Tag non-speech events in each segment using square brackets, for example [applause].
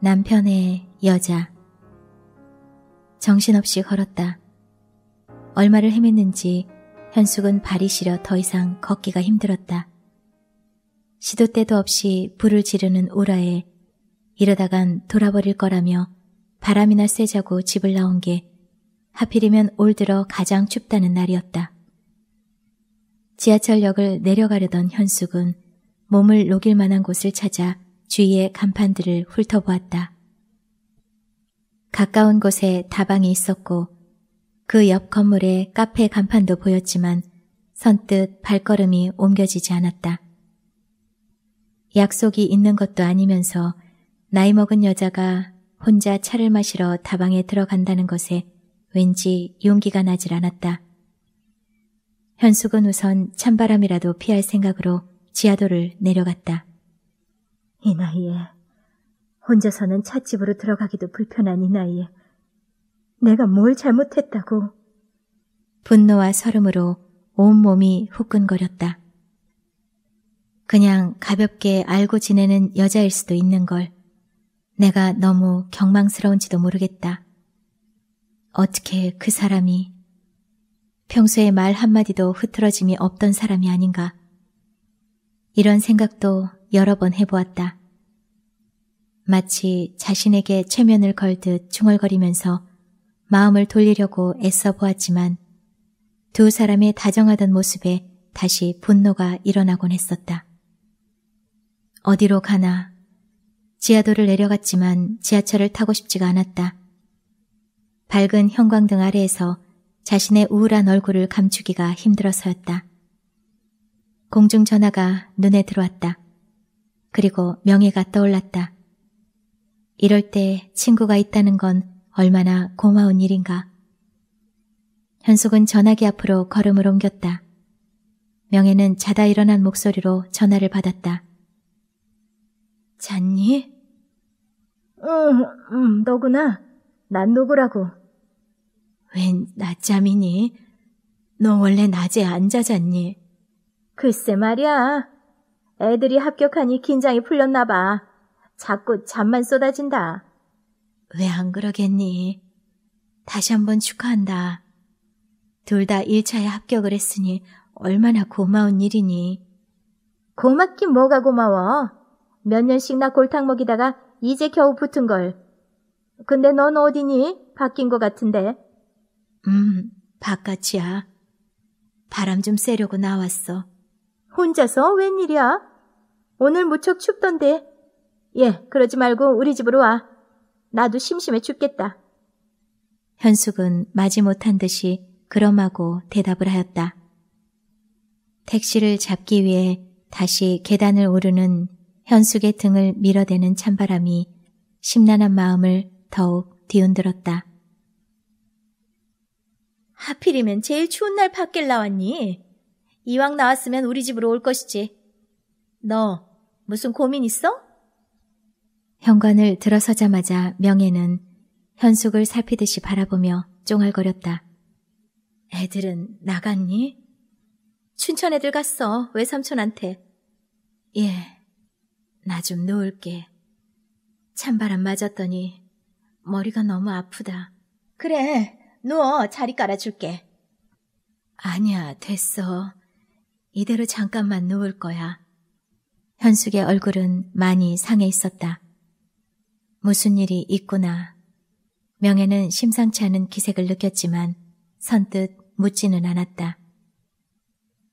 남편의 여자. 정신없이 걸었다. 얼마를 헤맸는지 현숙은 발이 시려 더 이상 걷기가 힘들었다. 시도 때도 없이 불을 지르는 오라에 이러다간 돌아버릴 거라며 바람이나 쐬자고 집을 나온 게 하필이면 올 들어 가장 춥다는 날이었다. 지하철역을 내려가려던 현숙은 몸을 녹일 만한 곳을 찾아 주위의 간판들을 훑어보았다. 가까운 곳에 다방이 있었고 그 옆건물에 카페 간판도 보였지만 선뜻 발걸음이 옮겨지지 않았다. 약속이 있는 것도 아니면서 나이 먹은 여자가 혼자 차를 마시러 다방에 들어간다는 것에 왠지 용기가 나질 않았다. 현숙은 우선 찬바람이라도 피할 생각으로 지하도를 내려갔다. 이 나이에 혼자서는 찻집으로 들어가기도 불편한 이 나이에 내가 뭘 잘못했다고 분노와 설움으로 온몸이 후끈거렸다. 그냥 가볍게 알고 지내는 여자일 수도 있는 걸 내가 너무 경망스러운지도 모르겠다. 어떻게 그 사람이 평소에 말 한마디도 흐트러짐이 없던 사람이 아닌가. 이런 생각도 여러 번 해보았다. 마치 자신에게 최면을 걸듯 중얼거리면서 마음을 돌리려고 애써 보았지만 두 사람의 다정하던 모습에 다시 분노가 일어나곤 했었다. 어디로 가나. 지하도를 내려갔지만 지하철을 타고 싶지가 않았다. 밝은 형광등 아래에서 자신의 우울한 얼굴을 감추기가 힘들어서였다. 공중전화가 눈에 들어왔다. 그리고 명예가 떠올랐다. 이럴 때 친구가 있다는 건 얼마나 고마운 일인가. 현숙은 전화기 앞으로 걸음을 옮겼다. 명예는 자다 일어난 목소리로 전화를 받았다. 잤니? 응, 응, 너구나. 난 누구라고. 웬 낮잠이니? 너 원래 낮에 안자잤니 글쎄 말이야. 애들이 합격하니 긴장이 풀렸나 봐. 자꾸 잠만 쏟아진다. 왜 안 그러겠니? 다시 한번 축하한다. 둘 다 1차에 합격을 했으니 얼마나 고마운 일이니. 고맙긴 뭐가 고마워. 몇 년씩 나 골탕 먹이다가 이제 겨우 붙은 걸. 근데 넌 어디니? 바뀐 것 같은데. 음, 바깥이야. 바람 좀 쐬려고 나왔어. 혼자서 웬일이야? 오늘 무척 춥던데. 예, 그러지 말고 우리 집으로 와. 나도 심심해 죽겠다. 현숙은 마지 못한 듯이 그럼하고 대답을 하였다. 택시를 잡기 위해 다시 계단을 오르는 현숙의 등을 밀어대는 찬바람이 심란한 마음을 더욱 뒤흔들었다. 하필이면 제일 추운 날 밖에 나왔니? 이왕 나왔으면 우리 집으로 올 것이지. 너 무슨 고민 있어? 현관을 들어서자마자 명예는 현숙을 살피듯이 바라보며 쫑알거렸다. 애들은 나갔니? 춘천 애들 갔어. 외삼촌한테. 예, 나 좀 누울게. 찬바람 맞았더니 머리가 너무 아프다. 그래, 누워 자리 깔아줄게. 아니야, 됐어. 이대로 잠깐만 누울 거야. 현숙의 얼굴은 많이 상해 있었다. 무슨 일이 있구나. 명예는 심상치 않은 기색을 느꼈지만 선뜻 묻지는 않았다.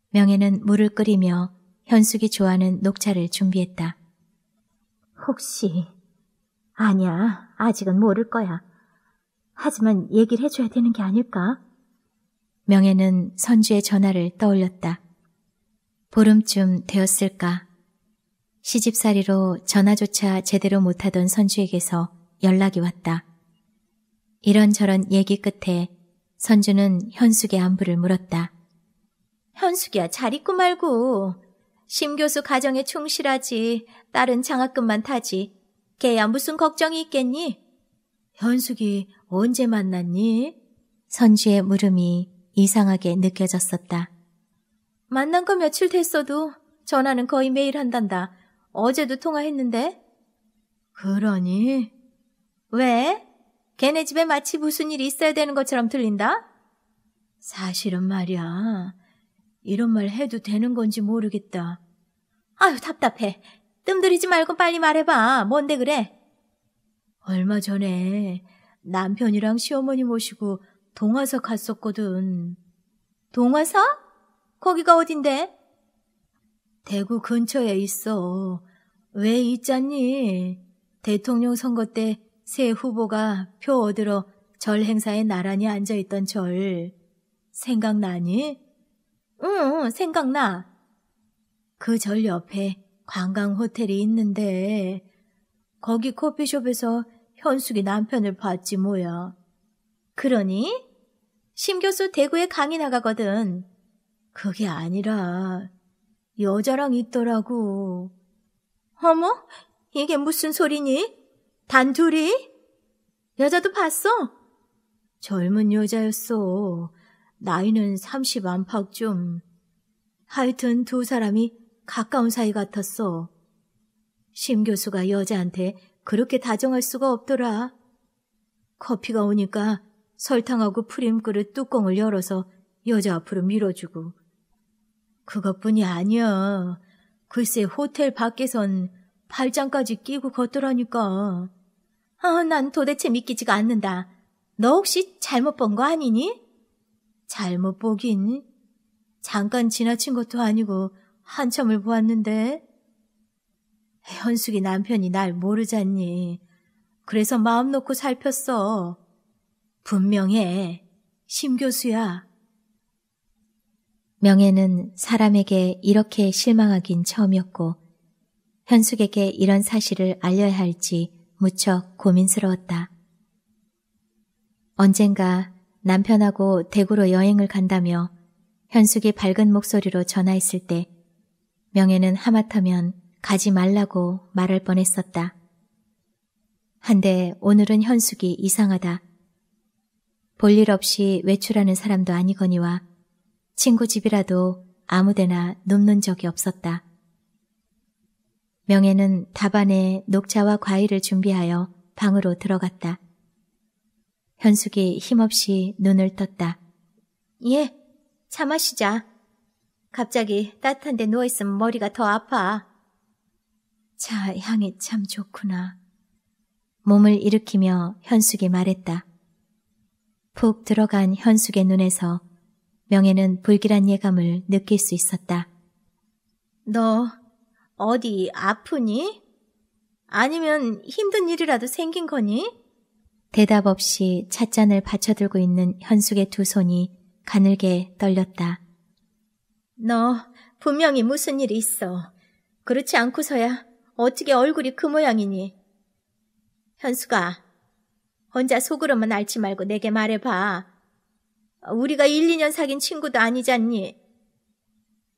명예는 물을 끓이며 현숙이 좋아하는 녹차를 준비했다. 혹시... 아니야, 아직은 모를 거야. 하지만 얘기를 해줘야 되는 게 아닐까? 명예는 선주의 전화를 떠올렸다. 보름쯤 되었을까 시집살이로 전화조차 제대로 못하던 선주에게서 연락이 왔다. 이런저런 얘기 끝에 선주는 현숙의 안부를 물었다. 현숙이야 잘 있고 말고 심 교수 가정에 충실하지 딸은 장학금만 타지 걔야 무슨 걱정이 있겠니? 현숙이 언제 만났니? 선주의 물음이 이상하게 느껴졌었다. 만난 거 며칠 됐어도 전화는 거의 매일 한단다. 어제도 통화했는데. 그러니? 왜? 걔네 집에 마치 무슨 일이 있어야 되는 것처럼 들린다? 사실은 말이야. 이런 말 해도 되는 건지 모르겠다. 아유, 답답해. 뜸들이지 말고 빨리 말해봐. 뭔데 그래? 얼마 전에 남편이랑 시어머니 모시고 동화석 갔었거든. 동화석 거기가 어딘데? 대구 근처에 있어. 왜 있잖니? 대통령 선거 때 새 후보가 표 얻으러 절 행사에 나란히 앉아있던 절. 생각나니? 응, 생각나. 그 절 옆에 관광 호텔이 있는데 거기 커피숍에서 현숙이 남편을 봤지 뭐야. 그러니? 심교수 대구에 강의 나가거든. 그게 아니라 여자랑 있더라고. 어머, 이게 무슨 소리니? 단둘이? 여자도 봤어? 젊은 여자였어. 나이는 30 안팎 쯤 하여튼 두 사람이 가까운 사이 같았어. 심 교수가 여자한테 그렇게 다정할 수가 없더라. 커피가 오니까 설탕하고 프림 그릇 뚜껑을 열어서 여자 앞으로 밀어주고 그것뿐이 아니야. 글쎄 호텔 밖에선 팔짱까지 끼고 걷더라니까. 아, 난 도대체 믿기지가 않는다. 너 혹시 잘못 본 거 아니니? 잘못 보긴. 잠깐 지나친 것도 아니고 한참을 보았는데. 현숙이 남편이 날 모르잖니. 그래서 마음 놓고 살폈어. 분명해. 심 교수야. 명예는 사람에게 이렇게 실망하긴 처음이었고 현숙에게 이런 사실을 알려야 할지 무척 고민스러웠다. 언젠가 남편하고 대구로 여행을 간다며 현숙이 밝은 목소리로 전화했을 때 명예는 하마터면 가지 말라고 말할 뻔했었다. 한데 오늘은 현숙이 이상하다. 볼일 없이 외출하는 사람도 아니거니와 친구 집이라도 아무데나 눕는 적이 없었다. 명예는 답안에 녹차와 과일을 준비하여 방으로 들어갔다. 현숙이 힘없이 눈을 떴다. 예, 차 마시자. 갑자기 따뜻한 데 누워있으면 머리가 더 아파. 차 향이 참 좋구나. 몸을 일으키며 현숙이 말했다. 푹 들어간 현숙의 눈에서 명예는 불길한 예감을 느낄 수 있었다. 너 어디 아프니? 아니면 힘든 일이라도 생긴 거니? 대답 없이 찻잔을 받쳐들고 있는 현숙의 두 손이 가늘게 떨렸다. 너 분명히 무슨 일이 있어. 그렇지 않고서야 어떻게 얼굴이 그 모양이니? 현수가 혼자 속으로만 알지 말고 내게 말해봐. 우리가 1, 2년 사귄 친구도 아니잖니.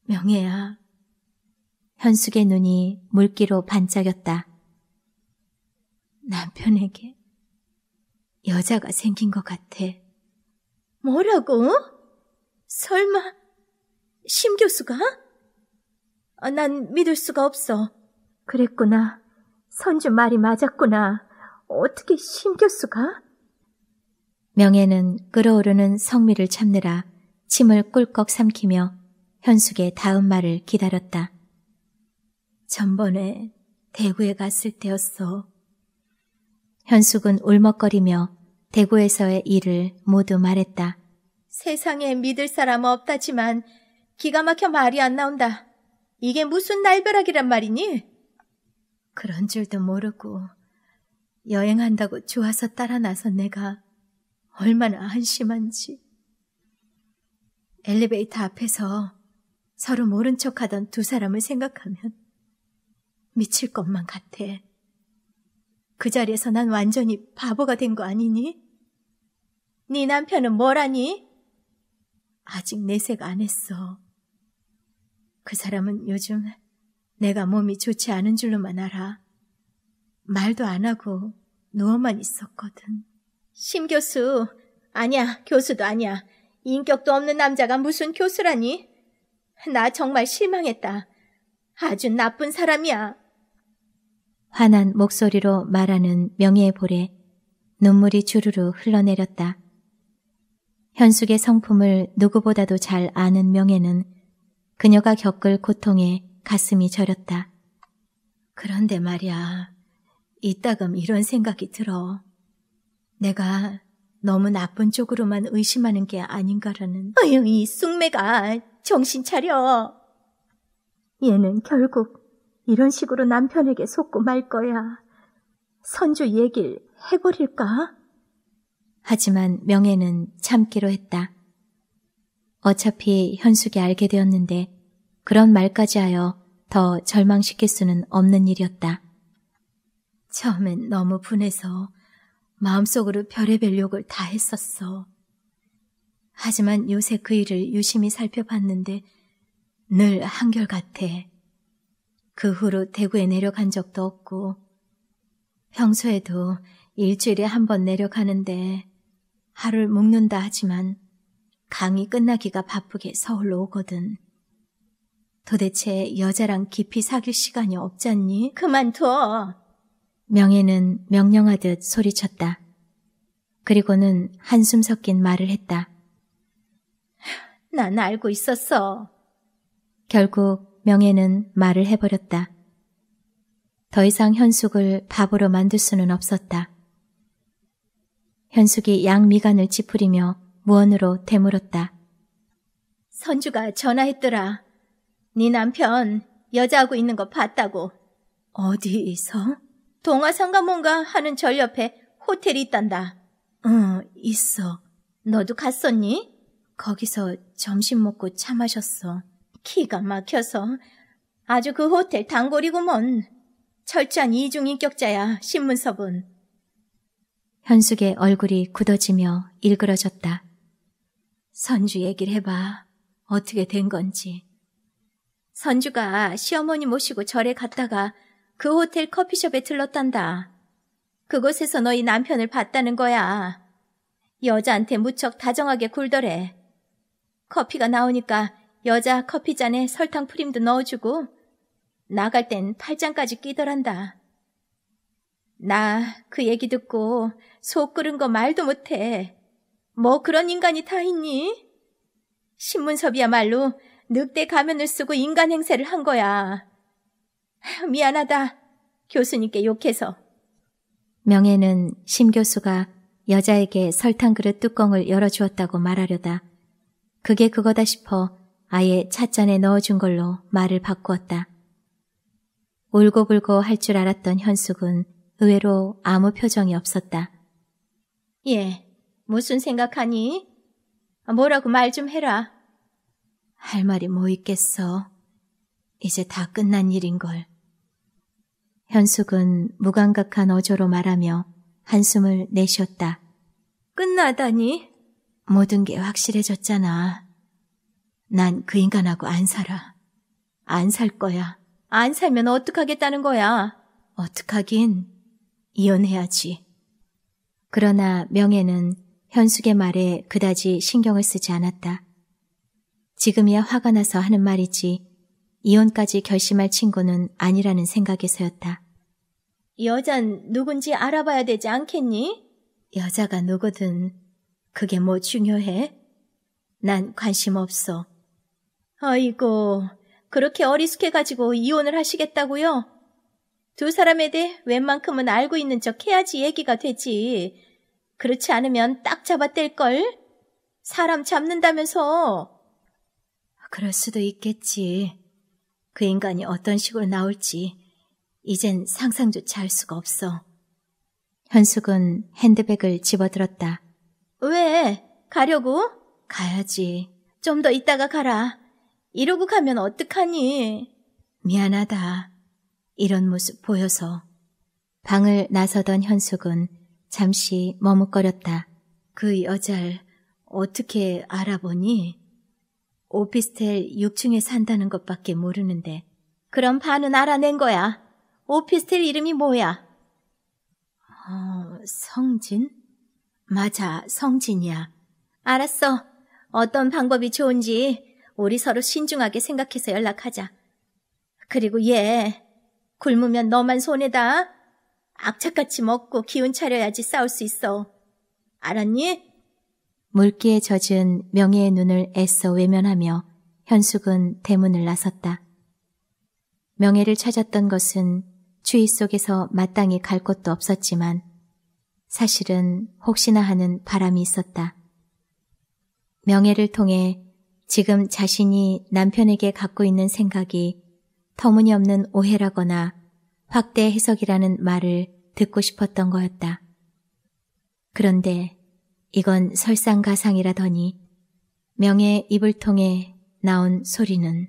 명예야 현숙의 눈이 물기로 반짝였다. 남편에게 여자가 생긴 것 같아. 뭐라고? 설마 심 교수가? 아, 난 믿을 수가 없어. 그랬구나. 선주 말이 맞았구나. 어떻게 심 교수가? 명예는 끓어오르는 성미를 참느라 침을 꿀꺽 삼키며 현숙의 다음 말을 기다렸다. 전번에 대구에 갔을 때였어. 현숙은 울먹거리며 대구에서의 일을 모두 말했다. 세상에 믿을 사람 없다지만 기가 막혀 말이 안 나온다. 이게 무슨 날벼락이란 말이니? 그런 줄도 모르고 여행한다고 좋아서 따라 나선 내가 얼마나 한심한지. 엘리베이터 앞에서 서로 모른 척 하던 두 사람을 생각하면 미칠 것만 같아. 그 자리에서 난 완전히 바보가 된 거 아니니? 네 남편은 뭐라니? 아직 내색 안 했어. 그 사람은 요즘 내가 몸이 좋지 않은 줄로만 알아. 말도 안 하고 누워만 있었거든. 심 교수, 아니야, 교수도 아니야. 인격도 없는 남자가 무슨 교수라니? 나 정말 실망했다. 아주 나쁜 사람이야. 화난 목소리로 말하는 명예의 볼에 눈물이 주르르 흘러내렸다. 현숙의 성품을 누구보다도 잘 아는 명예는 그녀가 겪을 고통에 가슴이 저렸다. 그런데 말이야, 이따금 이런 생각이 들어. 내가 너무 나쁜 쪽으로만 의심하는 게 아닌가라는. 어휴, 이 쑥매가 정신 차려. 얘는 결국 이런 식으로 남편에게 속고 말 거야. 선주 얘길 해버릴까? 하지만 명예는 참기로 했다. 어차피 현숙이 알게 되었는데 그런 말까지 하여 더 절망시킬 수는 없는 일이었다. 처음엔 너무 분해서 마음속으로 별의별 욕을 다 했었어. 하지만 요새 그 일을 유심히 살펴봤는데 늘 한결같아. 그 후로 대구에 내려간 적도 없고 평소에도 일주일에 한 번 내려가는데 하루를 묶는다 하지만 강의 끝나기가 바쁘게 서울로 오거든. 도대체 여자랑 깊이 사귈 시간이 없잖니? 그만둬. 명예는 명령하듯 소리쳤다. 그리고는 한숨 섞인 말을 했다. 난 알고 있었어. 결국 명예는 말을 해버렸다. 더 이상 현숙을 밥으로 만들 수는 없었다. 현숙이 양 미간을 찌푸리며 무언으로 되물었다. 선주가 전화했더라. 네 남편 여자하고 있는 거 봤다고. 어디서? 동화상가뭔가 하는 절 옆에 호텔이 있단다. 응, 있어. 너도 갔었니? 거기서 점심 먹고 차 마셨어. 키가 막혀서 아주 그 호텔 단골이구먼. 철저한 이중인격자야, 신문서분. 현숙의 얼굴이 굳어지며 일그러졌다. 선주 얘기를 해봐. 어떻게 된 건지. 선주가 시어머니 모시고 절에 갔다가 그 호텔 커피숍에 들렀단다. 그곳에서 너희 남편을 봤다는 거야. 여자한테 무척 다정하게 굴더래. 커피가 나오니까 여자 커피잔에 설탕 프림도 넣어주고 나갈 땐 팔짱까지 끼더란다. 나 그 얘기 듣고 속 끓은 거 말도 못해. 뭐 그런 인간이 다 있니? 신문섭이야말로 늑대 가면을 쓰고 인간 행세를 한 거야. [laughs] 미안하다. 교수님께 욕해서. 명예는 심 교수가 여자에게 설탕 그릇 뚜껑을 열어주었다고 말하려다. 그게 그거다 싶어 아예 찻잔에 넣어준 걸로 말을 바꾸었다. 울고불고 할 줄 알았던 현숙은 의외로 아무 표정이 없었다. 예, 무슨 생각하니? 뭐라고 말 좀 해라. 할 말이 뭐 있겠어. 이제 다 끝난 일인걸. 현숙은 무감각한 어조로 말하며 한숨을 내쉬었다. 끝나다니? 모든 게 확실해졌잖아. 난 그 인간하고 안 살아. 안 살 거야. 안 살면 어떡하겠다는 거야? 어떡하긴. 이혼해야지. 그러나 명예는 현숙의 말에 그다지 신경을 쓰지 않았다. 지금이야 화가 나서 하는 말이지 이혼까지 결심할 친구는 아니라는 생각에서였다. 여잔 누군지 알아봐야 되지 않겠니? 여자가 누구든 그게 뭐 중요해? 난 관심 없어. 아이고, 그렇게 어리숙해가지고 이혼을 하시겠다고요? 두 사람에 대해 웬만큼은 알고 있는 척 해야지 얘기가 되지. 그렇지 않으면 딱 잡아뗄걸? 사람 잡는다면서. 그럴 수도 있겠지. 그 인간이 어떤 식으로 나올지 이젠 상상조차 할 수가 없어. 현숙은 핸드백을 집어들었다. 왜? 가려고? 가야지. 좀 더 있다가 가라. 이러고 가면 어떡하니? 미안하다. 이런 모습 보여서. 방을 나서던 현숙은 잠시 머뭇거렸다. 그여자를 어떻게 알아보니? 오피스텔 6층에 산다는 것밖에 모르는데. 그럼 반은 알아낸 거야. 오피스텔 이름이 뭐야? 어, 성진? 맞아, 성진이야. 알았어. 어떤 방법이 좋은지 우리 서로 신중하게 생각해서 연락하자. 그리고 얘, 굶으면 너만 손해다. 악착같이 먹고 기운 차려야지 싸울 수 있어. 알았니? 물기에 젖은 명예의 눈을 애써 외면하며 현숙은 대문을 나섰다. 명예를 찾았던 것은 추위 속에서 마땅히 갈 곳도 없었지만 사실은 혹시나 하는 바람이 있었다. 명예를 통해 지금 자신이 남편에게 갖고 있는 생각이 터무니없는 오해라거나 확대 해석이라는 말을 듣고 싶었던 거였다. 그런데 이건 설상가상이라더니 명의 입을 통해 나온 소리는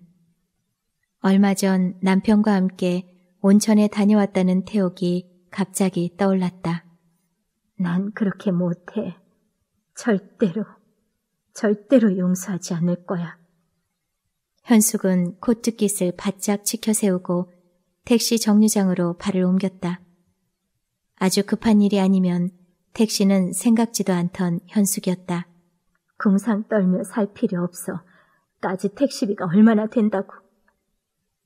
얼마 전 남편과 함께 온천에 다녀왔다는 태옥이 갑자기 떠올랐다. 난 그렇게 못해. 절대로, 절대로 용서하지 않을 거야. 현숙은 코트깃을 바짝 치켜세우고 택시 정류장으로 발을 옮겼다. 아주 급한 일이 아니면 택시는 생각지도 않던 현숙이었다. 궁상 떨며 살 필요 없어. 까지 택시비가 얼마나 된다고.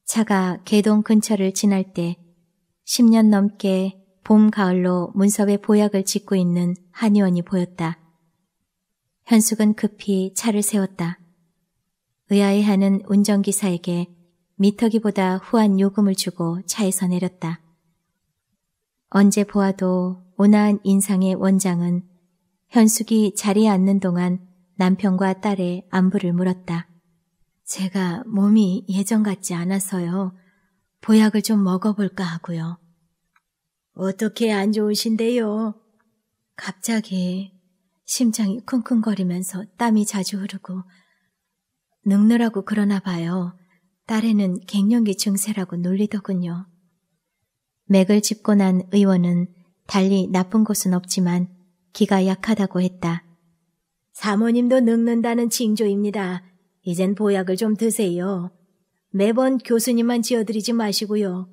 차가 개동 근처를 지날 때 10년 넘게 봄, 가을로 문섭의 보약을 짓고 있는 한의원이 보였다. 현숙은 급히 차를 세웠다. 의아해하는 운전기사에게 미터기보다 후한 요금을 주고 차에서 내렸다. 언제 보아도 온화한 인상의 원장은 현숙이 자리에 앉는 동안 남편과 딸의 안부를 물었다. 제가 몸이 예전 같지 않아서요. 보약을 좀 먹어볼까 하고요. 어떻게 안 좋으신데요? 갑자기 심장이 쿵쿵거리면서 땀이 자주 흐르고 늙느라고 그러나 봐요. 딸에는 갱년기 증세라고 놀리더군요. 맥을 짚고 난 의원은 달리 나쁜 곳은 없지만 기가 약하다고 했다. 사모님도 늙는다는 징조입니다. 이젠 보약을 좀 드세요. 매번 교수님만 지어드리지 마시고요.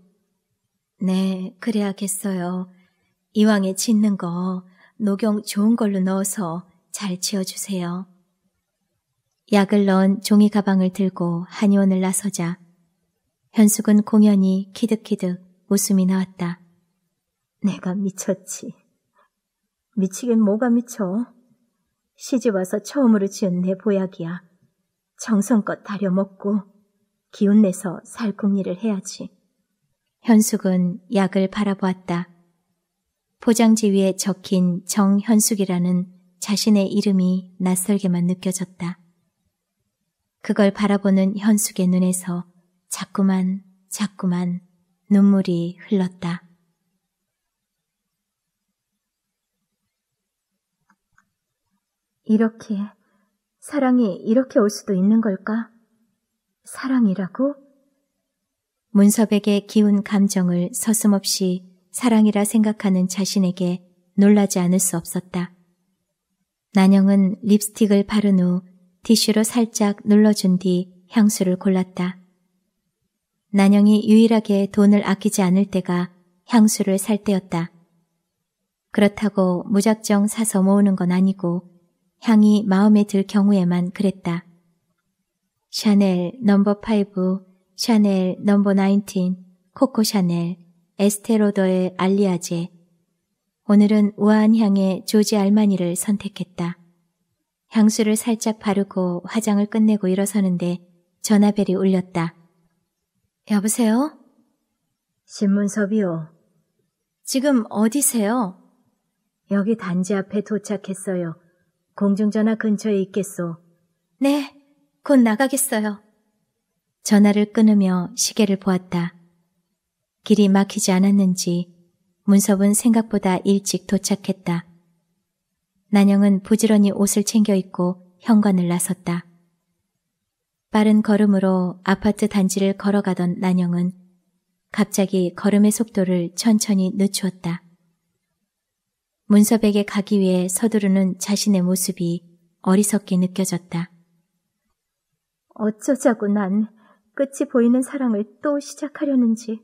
네, 그래야겠어요. 이왕에 짓는 거 녹용 좋은 걸로 넣어서 잘 지어주세요. 약을 넣은 종이 가방을 들고 한의원을 나서자 현숙은 공연히 키득키득 웃음이 나왔다. 내가 미쳤지. 미치긴 뭐가 미쳐. 시집 와서 처음으로 지은 내 보약이야. 정성껏 다려 먹고 기운 내서 살 궁리를 해야지. 현숙은 약을 바라보았다. 포장지 위에 적힌 정현숙이라는 자신의 이름이 낯설게만 느껴졌다. 그걸 바라보는 현숙의 눈에서 자꾸만 자꾸만 눈물이 흘렀다. 이렇게 사랑이 이렇게 올 수도 있는 걸까? 사랑이라고? 문섭에게 기운 감정을 서슴없이 사랑이라 생각하는 자신에게 놀라지 않을 수 없었다. 난영은 립스틱을 바른 후 티슈로 살짝 눌러준 뒤 향수를 골랐다. 난영이 유일하게 돈을 아끼지 않을 때가 향수를 살 때였다. 그렇다고 무작정 사서 모으는 건 아니고 향이 마음에 들 경우에만 그랬다. 샤넬 넘버 파이브, 샤넬 넘버 나인틴, 코코 샤넬, 에스테로더의 알리아제. 오늘은 우아한 향의 조지 알마니를 선택했다. 향수를 살짝 바르고 화장을 끝내고 일어서는데 전화벨이 울렸다. 여보세요? 신문섭이요. 지금 어디세요? 여기 단지 앞에 도착했어요. 공중전화 근처에 있겠소. 네, 곧 나가겠어요. 전화를 끊으며 시계를 보았다. 길이 막히지 않았는지 문섭은 생각보다 일찍 도착했다. 난영은 부지런히 옷을 챙겨 입고 현관을 나섰다. 빠른 걸음으로 아파트 단지를 걸어가던 난영은 갑자기 걸음의 속도를 천천히 늦추었다. 문섭에게 가기 위해 서두르는 자신의 모습이 어리석게 느껴졌다. 어쩌자고 난 끝이 보이는 사랑을 또 시작하려는지.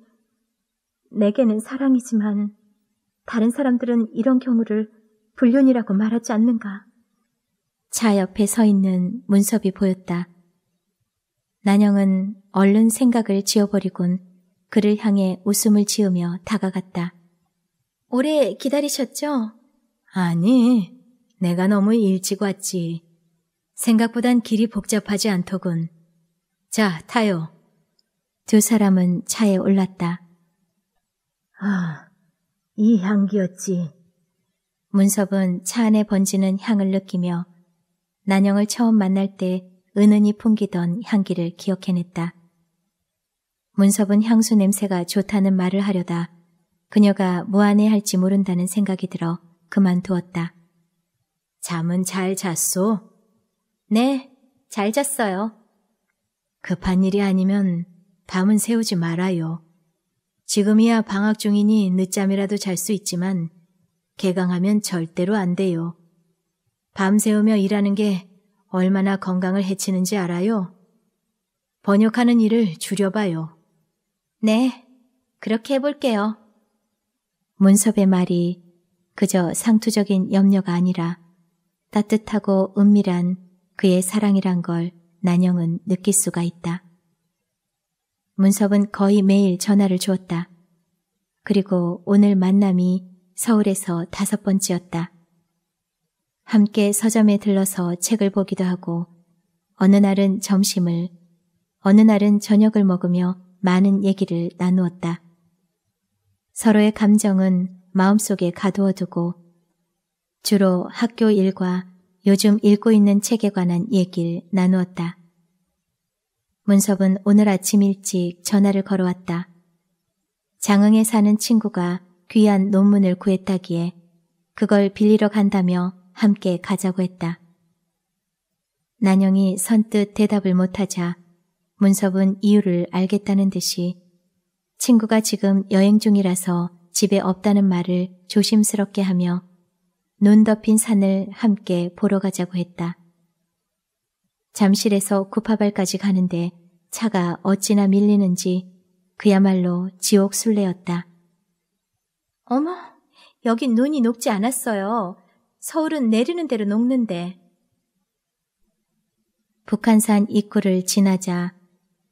내게는 사랑이지만 다른 사람들은 이런 경우를 불륜이라고 말하지 않는가. 차 옆에 서 있는 문섭이 보였다. 난영은 얼른 생각을 지워버리곤 그를 향해 웃음을 지으며 다가갔다. 오래 기다리셨죠? 아니, 내가 너무 일찍 왔지. 생각보단 길이 복잡하지 않더군. 자, 타요. 두 사람은 차에 올랐다. 아, 이 향기였지. 문섭은 차 안에 번지는 향을 느끼며 난영을 처음 만날 때 은은히 풍기던 향기를 기억해냈다. 문섭은 향수 냄새가 좋다는 말을 하려다 그녀가 무안해 할지 모른다는 생각이 들어 그만두었다. 잠은 잘 잤소? 네, 잘 잤어요. 급한 일이 아니면 밤은 새우지 말아요. 지금이야 방학 중이니 늦잠이라도 잘 수 있지만 개강하면 절대로 안 돼요. 밤새우며 일하는 게 얼마나 건강을 해치는지 알아요? 번역하는 일을 줄여봐요. 네, 그렇게 해볼게요. 문섭의 말이 그저 상투적인 염려가 아니라 따뜻하고 은밀한 그의 사랑이란 걸 난영은 느낄 수가 있다. 문섭은 거의 매일 전화를 주었다. 그리고 오늘 만남이 서울에서 다섯 번째였다. 함께 서점에 들러서 책을 보기도 하고 어느 날은 점심을 어느 날은 저녁을 먹으며 많은 얘기를 나누었다. 서로의 감정은 마음속에 가두어두고 주로 학교 일과 요즘 읽고 있는 책에 관한 얘기를 나누었다. 문섭은 오늘 아침 일찍 전화를 걸어왔다. 장흥에 사는 친구가 귀한 논문을 구했다기에 그걸 빌리러 간다며 함께 가자고 했다. 난영이 선뜻 대답을 못하자 문섭은 이유를 알겠다는 듯이 친구가 지금 여행 중이라서 집에 없다는 말을 조심스럽게 하며 눈 덮인 산을 함께 보러 가자고 했다. 잠실에서 구파발까지 가는데 차가 어찌나 밀리는지 그야말로 지옥 술래였다. 어머, 여긴 눈이 녹지 않았어요. 서울은 내리는 대로 녹는데. 북한산 입구를 지나자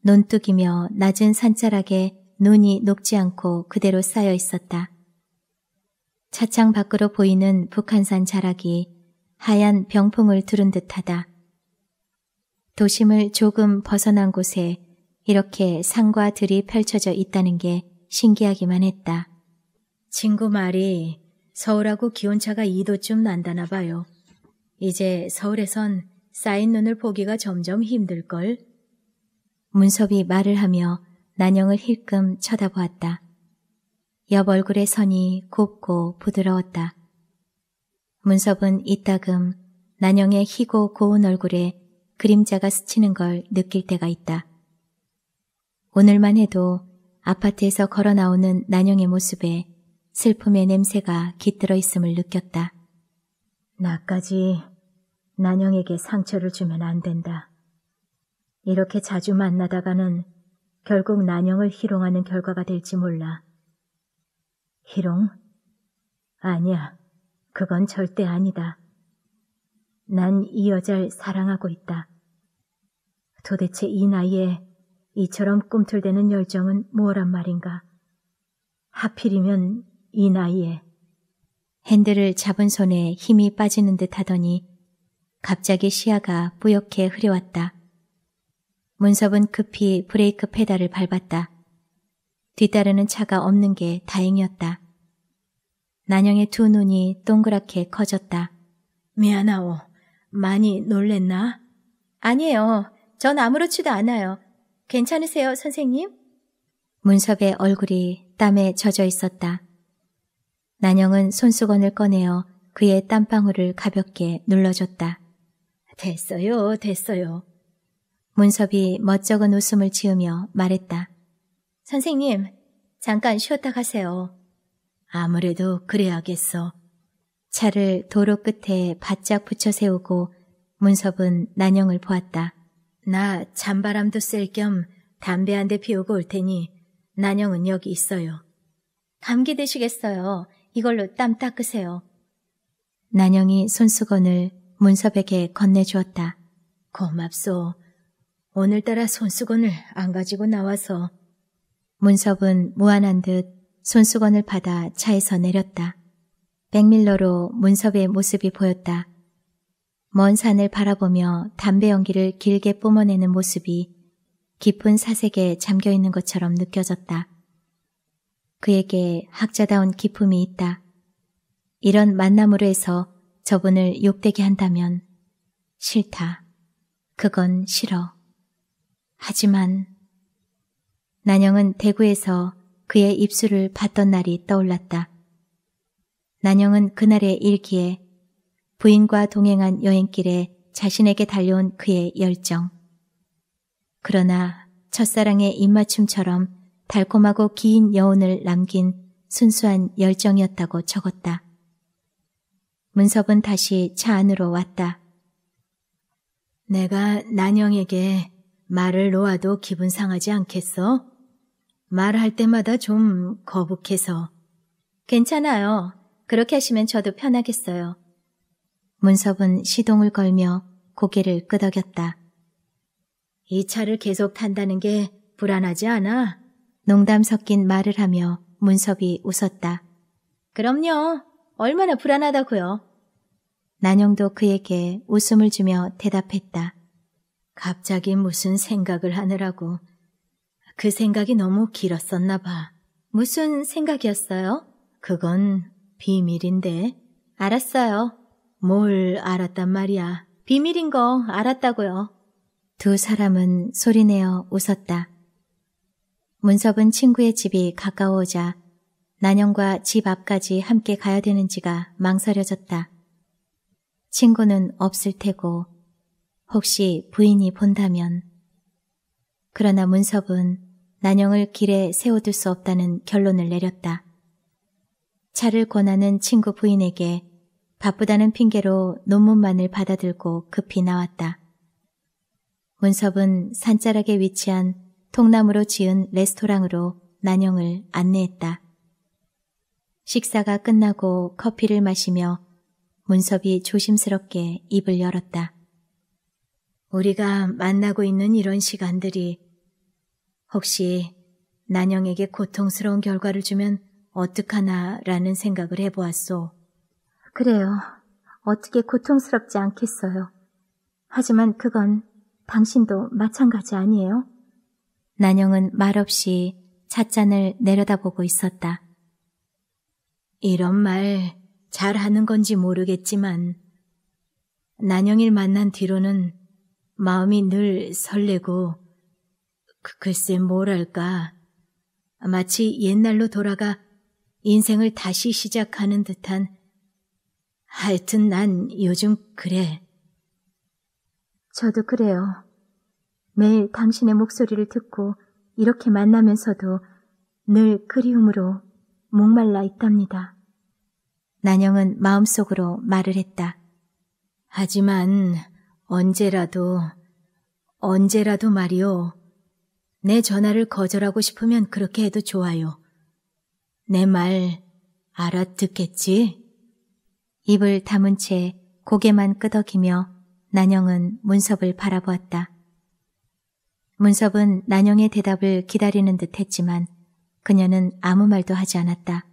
논뚝이며 낮은 산자락에 눈이 녹지 않고 그대로 쌓여 있었다. 차창 밖으로 보이는 북한산 자락이 하얀 병풍을 두른 듯하다. 도심을 조금 벗어난 곳에 이렇게 산과 들이 펼쳐져 있다는 게 신기하기만 했다. 친구 말이 서울하고 기온차가 2도쯤 난다나 봐요. 이제 서울에선 쌓인 눈을 보기가 점점 힘들걸? 문섭이 말을 하며 난영을 힐끔 쳐다보았다. 옆 얼굴의 선이 곱고 부드러웠다. 문섭은 이따금 난영의 희고 고운 얼굴에 그림자가 스치는 걸 느낄 때가 있다. 오늘만 해도 아파트에서 걸어 나오는 난영의 모습에 슬픔의 냄새가 깃들어 있음을 느꼈다. 나까지 난영에게 상처를 주면 안 된다. 이렇게 자주 만나다가는 결국 난영을 희롱하는 결과가 될지 몰라. 희롱? 아니야. 그건 절대 아니다. 난 이 여자를 사랑하고 있다. 도대체 이 나이에 이처럼 꿈틀대는 열정은 뭐란 말인가? 하필이면 이 나이에. 핸들을 잡은 손에 힘이 빠지는 듯 하더니 갑자기 시야가 뿌옇게 흐려왔다. 문섭은 급히 브레이크 페달을 밟았다. 뒤따르는 차가 없는 게 다행이었다. 난영의 두 눈이 동그랗게 커졌다. 미안하오. 많이 놀랬나? 아니에요. 전 아무렇지도 않아요. 괜찮으세요, 선생님? 문섭의 얼굴이 땀에 젖어 있었다. 난영은 손수건을 꺼내어 그의 땀방울을 가볍게 눌러줬다. 됐어요, 됐어요. 문섭이 멋쩍은 웃음을 지으며 말했다. 선생님, 잠깐 쉬었다 가세요. 아무래도 그래야겠어. 차를 도로 끝에 바짝 붙여 세우고 문섭은 난영을 보았다. 나 찬바람도 쐴 겸 담배 한 대 피우고 올 테니 난영은 여기 있어요. 감기 드시겠어요. 이걸로 땀 닦으세요. 난영이 손수건을 문섭에게 건네주었다. 고맙소. 오늘따라 손수건을 안 가지고 나와서 문섭은 무안한 듯 손수건을 받아 차에서 내렸다. 백밀러로 문섭의 모습이 보였다. 먼 산을 바라보며 담배 연기를 길게 뿜어내는 모습이 깊은 사색에 잠겨있는 것처럼 느껴졌다. 그에게 학자다운 기품이 있다. 이런 만남으로 해서 저분을 욕되게 한다면 싫다. 그건 싫어. 하지만 난영은 대구에서 그의 입술을 봤던 날이 떠올랐다. 난영은 그날의 일기에 부인과 동행한 여행길에 자신에게 달려온 그의 열정. 그러나 첫사랑의 입맞춤처럼 달콤하고 긴 여운을 남긴 순수한 열정이었다고 적었다. 문섭은 다시 차 안으로 왔다. 내가 난영에게 말을 놓아도 기분 상하지 않겠어? 말할 때마다 좀 거북해서. 괜찮아요. 그렇게 하시면 저도 편하겠어요. 문섭은 시동을 걸며 고개를 끄덕였다. 이 차를 계속 탄다는 게 불안하지 않아? 농담 섞인 말을 하며 문섭이 웃었다. 그럼요. 얼마나 불안하다고요. 난영도 그에게 웃음을 주며 대답했다. 갑자기 무슨 생각을 하느라고. 그 생각이 너무 길었었나 봐. 무슨 생각이었어요? 그건 비밀인데. 알았어요. 뭘 알았단 말이야. 비밀인 거 알았다고요. 두 사람은 소리내어 웃었다. 문섭은 친구의 집이 가까워오자 난영과 집 앞까지 함께 가야 되는지가 망설여졌다. 친구는 없을 테고 혹시 부인이 본다면. 그러나 문섭은 난영을 길에 세워둘 수 없다는 결론을 내렸다. 차를 권하는 친구 부인에게 바쁘다는 핑계로 논문만을 받아들고 급히 나왔다. 문섭은 산자락에 위치한 통나무로 지은 레스토랑으로 난영을 안내했다. 식사가 끝나고 커피를 마시며 문섭이 조심스럽게 입을 열었다. 우리가 만나고 있는 이런 시간들이 혹시 난영에게 고통스러운 결과를 주면 어떡하나라는 생각을 해보았소. 그래요. 어떻게 고통스럽지 않겠어요. 하지만 그건 당신도 마찬가지 아니에요? 난영은 말없이 찻잔을 내려다보고 있었다. 이런 말 잘하는 건지 모르겠지만 난영이 만난 뒤로는 마음이 늘 설레고 그, 글쎄 뭐랄까 마치 옛날로 돌아가 인생을 다시 시작하는 듯한 하여튼 난 요즘 그래. 저도 그래요. 매일 당신의 목소리를 듣고 이렇게 만나면서도 늘 그리움으로 목말라 있답니다. 난영은 마음속으로 말을 했다. 하지만 언제라도, 언제라도 말이요. 내 전화를 거절하고 싶으면 그렇게 해도 좋아요. 내 말 알아듣겠지? 입을 다문 채 고개만 끄덕이며 난영은 문섭을 바라보았다. 문섭은 난영의 대답을 기다리는 듯 했지만 그녀는 아무 말도 하지 않았다.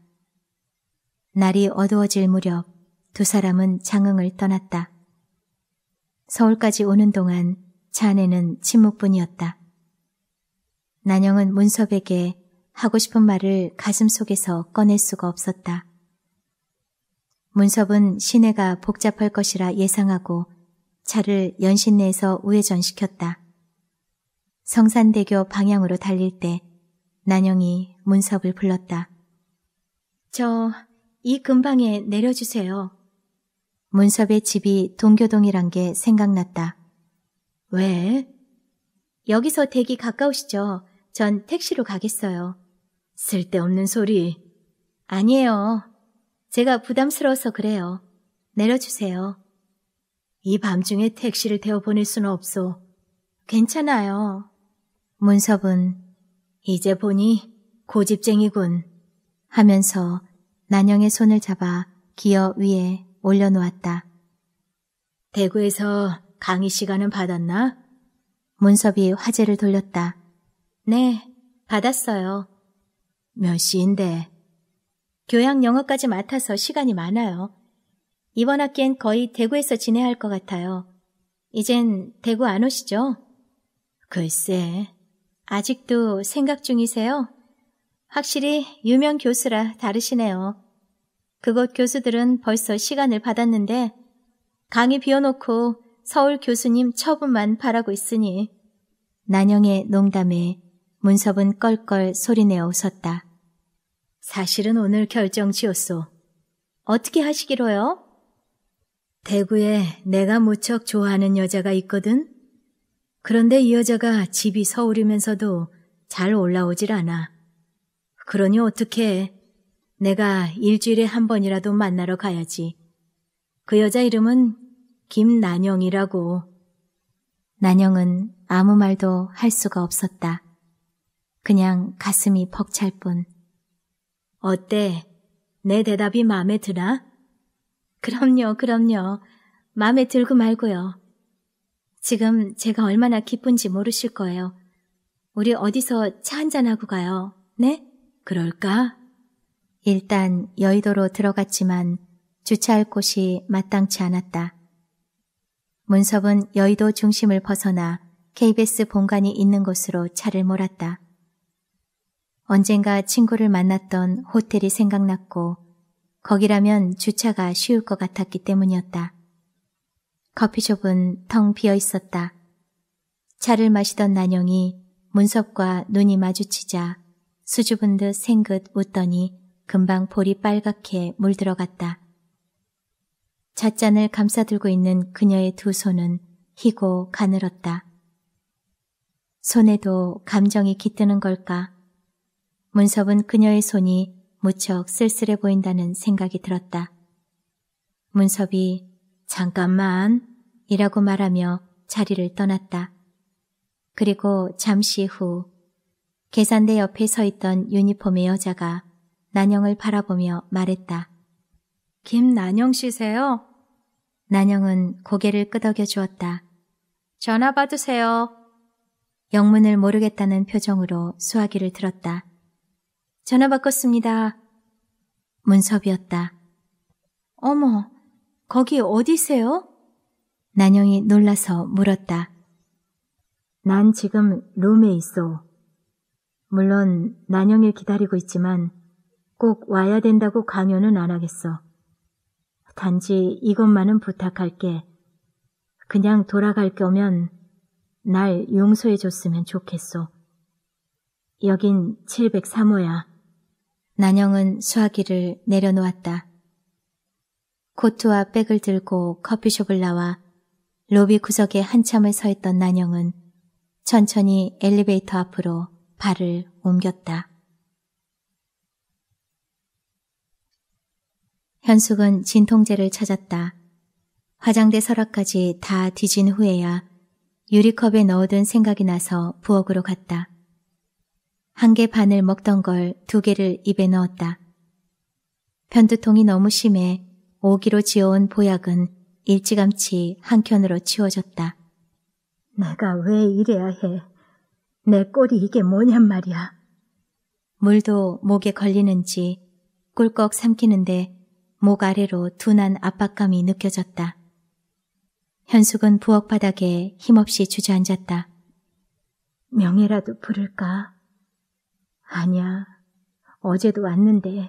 날이 어두워질 무렵 두 사람은 장흥을 떠났다. 서울까지 오는 동안 자네는 침묵뿐이었다. 난영은 문섭에게 하고 싶은 말을 가슴 속에서 꺼낼 수가 없었다. 문섭은 시내가 복잡할 것이라 예상하고 차를 연신내에서 우회전시켰다. 성산대교 방향으로 달릴 때 난영이 문섭을 불렀다. 저 이 근방에 내려주세요. 문섭의 집이 동교동이란 게 생각났다. 왜? 여기서 댁이 가까우시죠? 전 택시로 가겠어요. 쓸데없는 소리. 아니에요. 제가 부담스러워서 그래요. 내려주세요. 이 밤중에 택시를 태워 보낼 수는 없소. 괜찮아요. 문섭은 이제 보니 고집쟁이군 하면서 난영의 손을 잡아 기어 위에 올려놓았다. 대구에서 강의 시간은 받았나? 문섭이 화제를 돌렸다. 네, 받았어요. 몇 시인데? 교양 영어까지 맡아서 시간이 많아요. 이번 학기엔 거의 대구에서 지내야 할 것 같아요. 이젠 대구 안 오시죠? 글쎄, 아직도 생각 중이세요? 확실히 유명 교수라 다르시네요. 그곳 교수들은 벌써 시간을 받았는데 강의 비워놓고 서울 교수님 처분만 바라고 있으니 난영의 농담에 문섭은 껄껄 소리내어 웃었다. 사실은 오늘 결정 지었소. 어떻게 하시기로요? 대구에 내가 무척 좋아하는 여자가 있거든? 그런데 이 여자가 집이 서울이면서도 잘 올라오질 않아. 그러니 어떻게 내가 일주일에 한 번이라도 만나러 가야지. 그 여자 이름은 김난영이라고. 난영은 아무 말도 할 수가 없었다. 그냥 가슴이 벅찰 뿐. 어때? 내 대답이 마음에 드나? 그럼요, 그럼요. 마음에 들고 말고요. 지금 제가 얼마나 기쁜지 모르실 거예요. 우리 어디서 차 한잔하고 가요. 네? 그럴까? 일단 여의도로 들어갔지만 주차할 곳이 마땅치 않았다. 문섭은 여의도 중심을 벗어나 KBS 본관이 있는 곳으로 차를 몰았다. 언젠가 친구를 만났던 호텔이 생각났고 거기라면 주차가 쉬울 것 같았기 때문이었다. 커피숍은 텅 비어 있었다. 차를 마시던 난영이 문섭과 눈이 마주치자 수줍은 듯 생긋 웃더니 금방 볼이 빨갛게 물들어갔다. 잣잔을 감싸들고 있는 그녀의 두 손은 희고 가늘었다. 손에도 감정이 깃드는 걸까? 문섭은 그녀의 손이 무척 쓸쓸해 보인다는 생각이 들었다. 문섭이 잠깐만 이라고 말하며 자리를 떠났다. 그리고 잠시 후 계산대 옆에 서 있던 유니폼의 여자가 난영을 바라보며 말했다. 김난영 씨세요? 난영은 고개를 끄덕여 주었다. 전화 받으세요. 영문을 모르겠다는 표정으로 수화기를 들었다. 전화 바꿨습니다. 문섭이었다. 어머, 거기 어디세요? 난영이 놀라서 물었다. 난 지금 룸에 있어. 물론 난영을 기다리고 있지만 꼭 와야 된다고 강요는 안 하겠어. 단지 이것만은 부탁할게. 그냥 돌아갈 거면 날 용서해 줬으면 좋겠소. 여긴 703호야. 난영은 수화기를 내려놓았다. 코트와 백을 들고 커피숍을 나와 로비 구석에 한참을 서 있던 난영은 천천히 엘리베이터 앞으로 발을 옮겼다. 현숙은 진통제를 찾았다. 화장대 서랍까지 다 뒤진 후에야 유리컵에 넣어둔 생각이 나서 부엌으로 갔다. 한 개 반을 먹던 걸 두 개를 입에 넣었다. 편두통이 너무 심해 오기로 지어온 보약은 일찌감치 한켠으로 치워졌다. 내가 왜 이래야 해? 내 꼴이 이게 뭐냔 말이야. 물도 목에 걸리는지 꿀꺽 삼키는데 목 아래로 둔한 압박감이 느껴졌다. 현숙은 부엌 바닥에 힘없이 주저앉았다. 명예라도 부를까? 아니야. 어제도 왔는데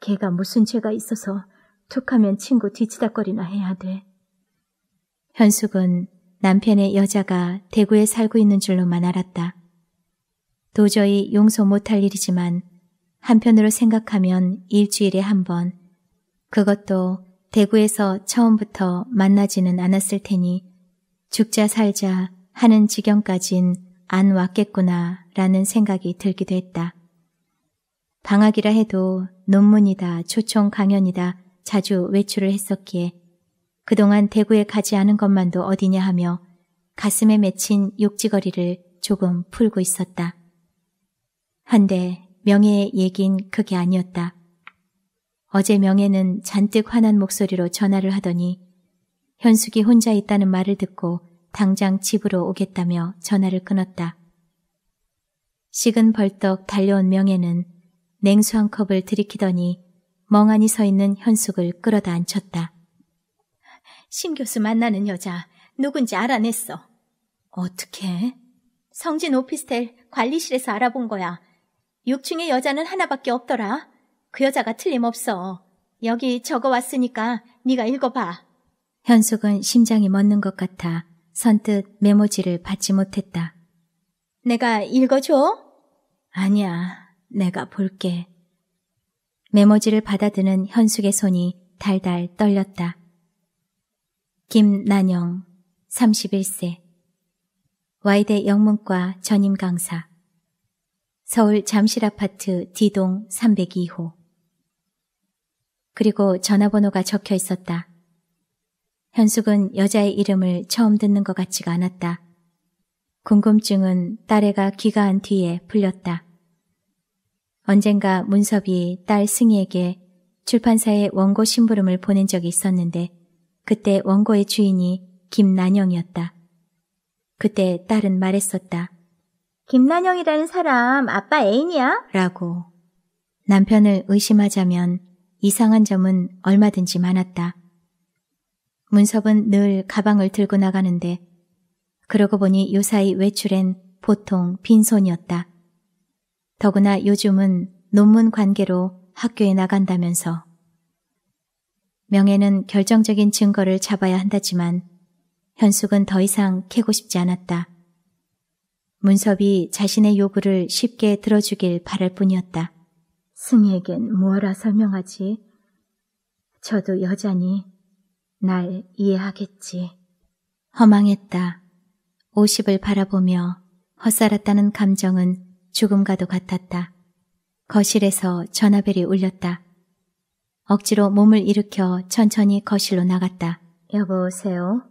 걔가 무슨 죄가 있어서 툭하면 친구 뒤치다거리나 해야 돼. 현숙은 남편의 여자가 대구에 살고 있는 줄로만 알았다. 도저히 용서 못할 일이지만 한편으로 생각하면 일주일에 한번 그것도 대구에서 처음부터 만나지는 않았을 테니 죽자 살자 하는 지경까진 안 왔겠구나 라는 생각이 들기도 했다. 방학이라 해도 논문이다, 초청 강연이다 자주 외출을 했었기에 그동안 대구에 가지 않은 것만도 어디냐 하며 가슴에 맺힌 욕지거리를 조금 풀고 있었다. 한데 명예의 얘긴 그게 아니었다. 어제 명예는 잔뜩 화난 목소리로 전화를 하더니 현숙이 혼자 있다는 말을 듣고 당장 집으로 오겠다며 전화를 끊었다. 식은 벌떡 달려온 명예는 냉수 한 컵을 들이키더니 멍하니 서 있는 현숙을 끌어다 앉혔다. 심 교수 만나는 여자 누군지 알아냈어. 어떻게? 성진 오피스텔 관리실에서 알아본 거야. 6층에 여자는 하나밖에 없더라. 그 여자가 틀림없어. 여기 적어왔으니까 네가 읽어봐. 현숙은 심장이 멎는 것 같아 선뜻 메모지를 받지 못했다. 내가 읽어줘? 아니야, 내가 볼게. 메모지를 받아드는 현숙의 손이 달달 떨렸다. 김난영, 31세. 와이대 영문과 전임 강사. 서울 잠실아파트 D동 302호. 그리고 전화번호가 적혀 있었다. 현숙은 여자의 이름을 처음 듣는 것 같지가 않았다. 궁금증은 딸애가 귀가한 뒤에 풀렸다. 언젠가 문섭이 딸 승희에게 출판사에 원고 심부름을 보낸 적이 있었는데 그때 원고의 주인이 김난영이었다. 그때 딸은 말했었다. 김난영이라는 사람 아빠 애인이야? 라고. 남편을 의심하자면 이상한 점은 얼마든지 많았다. 문섭은 늘 가방을 들고 나가는데 그러고 보니 요사이 외출엔 보통 빈손이었다. 더구나 요즘은 논문 관계로 학교에 나간다면서 명예는 결정적인 증거를 잡아야 한다지만 현숙은 더 이상 캐고 싶지 않았다. 문섭이 자신의 요구를 쉽게 들어주길 바랄 뿐이었다. 승희에겐 뭐라 설명하지? 저도 여자니날 이해하겠지. 허망했다. 50을 바라보며 헛살았다는 감정은 죽음과도 같았다. 거실에서 전화벨이 울렸다. 억지로 몸을 일으켜 천천히 거실로 나갔다. 여보세요?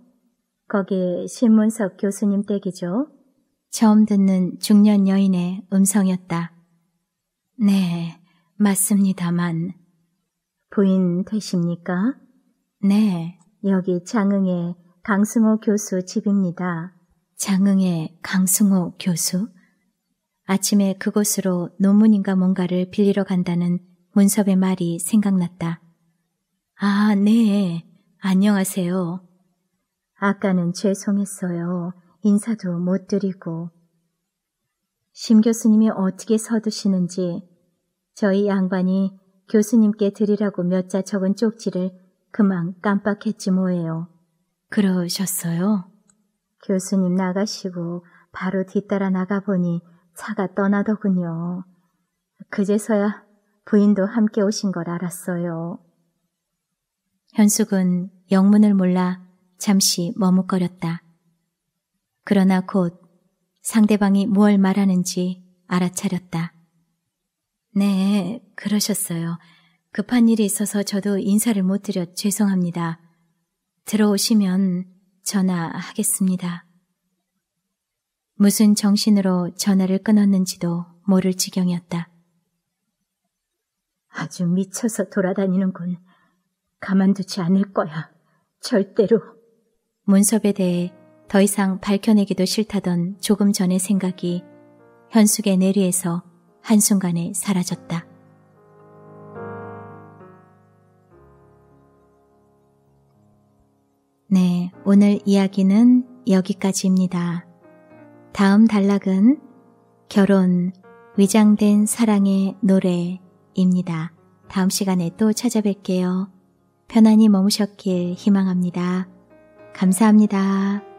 거기 신문석 교수님 댁이죠? 처음 듣는 중년 여인의 음성이었다. 네. 맞습니다만. 부인 되십니까? 네, 여기 장흥의 강승호 교수 집입니다. 장흥의 강승호 교수? 아침에 그곳으로 논문인가 뭔가를 빌리러 간다는 문섭의 말이 생각났다. 아, 네. 안녕하세요. 아까는 죄송했어요. 인사도 못 드리고. 심 교수님이 어떻게 서두시는지 저희 양반이 교수님께 드리라고 몇 자 적은 쪽지를 그만 깜빡했지 뭐예요. 그러셨어요? 교수님 나가시고 바로 뒤따라 나가보니 차가 떠나더군요. 그제서야 부인도 함께 오신 걸 알았어요. 현숙은 영문을 몰라 잠시 머뭇거렸다. 그러나 곧 상대방이 무얼 말하는지 알아차렸다. 네, 그러셨어요. 급한 일이 있어서 저도 인사를 못 드려 죄송합니다. 들어오시면 전화하겠습니다. 무슨 정신으로 전화를 끊었는지도 모를 지경이었다. 아주 미쳐서 돌아다니는군. 가만두지 않을 거야. 절대로. 문섭에 대해 더 이상 밝혀내기도 싫다던 조금 전의 생각이 현숙의 내리에서 한순간에 사라졌다. 네, 오늘 이야기는 여기까지입니다. 다음 단락은 결혼, 위장된 사랑의 노래입니다. 다음 시간에 또 찾아뵐게요. 편안히 머무셨길 희망합니다. 감사합니다.